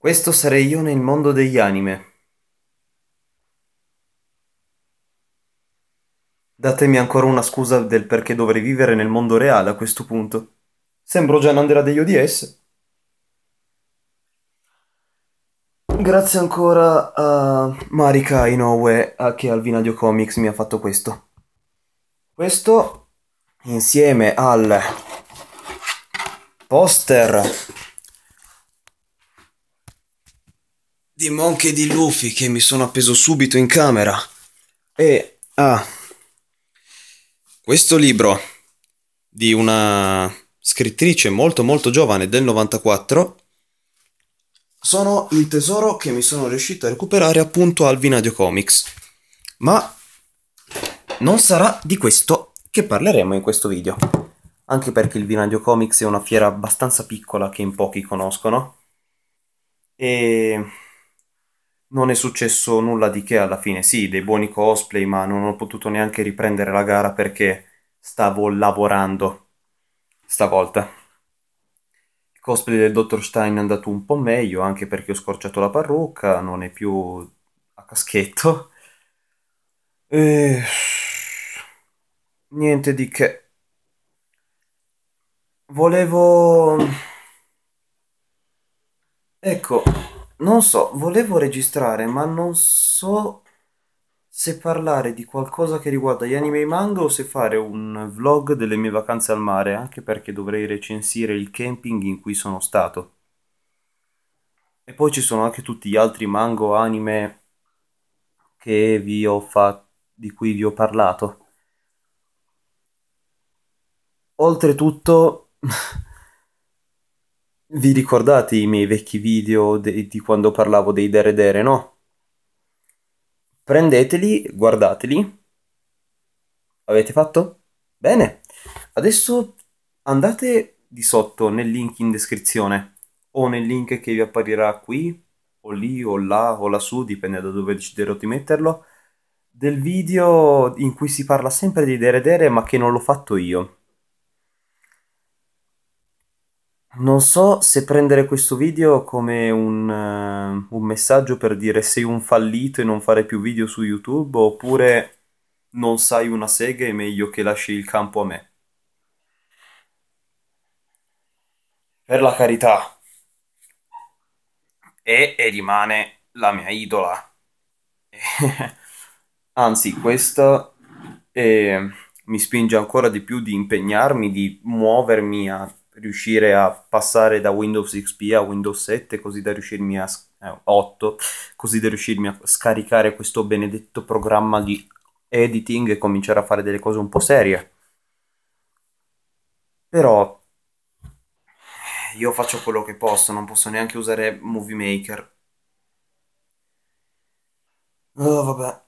Questo sarei io nel mondo degli anime. Datemi ancora una scusa del perché dovrei vivere nel mondo reale a questo punto. Sembro già Nandera degli ODS. Grazie ancora a Marika Inoue che al Vinadio Comics mi ha fatto questo. Questo insieme al poster di Monk e di Luffy che mi sono appeso subito in camera. E ha ah, questo libro di una scrittrice molto molto giovane del 94 sono il tesoro che mi sono riuscito a recuperare appunto al Vinadio Comics. Ma non sarà di questo che parleremo in questo video. Anche perché il Vinadio Comics è una fiera abbastanza piccola che in pochi conoscono. E non è successo nulla di che alla fine, sì, dei buoni cosplay, ma non ho potuto neanche riprendere la gara perché stavo lavorando stavolta. Il cosplay del Dr. Stein è andato un po' meglio, anche perché ho scorciato la parrucca, non è più a caschetto. E... Niente di che. Volevo... Ecco, non so, volevo registrare, ma non so se parlare di qualcosa che riguarda gli anime e i manga o se fare un vlog delle mie vacanze al mare, anche perché dovrei recensire il camping in cui sono stato. E poi ci sono anche tutti gli altri manga o anime che vi ho fatto, di cui vi ho parlato. Oltretutto Vi ricordate i miei vecchi video di quando parlavo dei Dere Dere, no? Prendeteli, guardateli. Avete fatto? Bene. Adesso andate di sotto nel link in descrizione o nel link che vi apparirà qui o lì o là o lassù, dipende da dove deciderò di metterlo, del video in cui si parla sempre di Dere Dere ma che non l'ho fatto io. Non so se prendere questo video come un, uh, un, messaggio per dire sei un fallito e non fare più video su YouTube oppure non sai una sega è meglio che lasci il campo a me. Per la carità. E, e rimane la mia idola. Anzi, questa eh, mi spinge ancora di più di impegnarmi, di muovermi a riuscire a passare da Windows XP a Windows 7 così da riuscirmi a, eh, 8, così da riuscirmi a scaricare questo benedetto programma di editing e cominciare a fare delle cose un po' serie. Però io faccio quello che posso, non posso neanche usare Movie Maker. Oh, vabbè.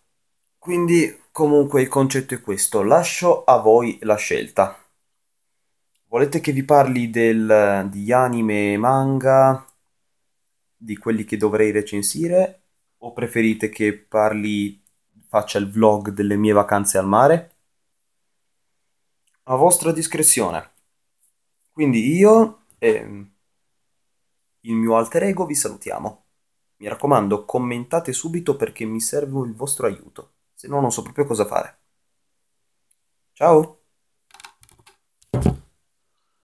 Quindi comunque il concetto è questo, lascio a voi la scelta. Volete che vi parli del, di anime e manga, di quelli che dovrei recensire, o preferite che parli, faccia il vlog delle mie vacanze al mare? A vostra discrezione. Quindi io e mm, il mio alter ego vi salutiamo. Mi raccomando, commentate subito perché mi serve il vostro aiuto, se no non so proprio cosa fare. Ciao!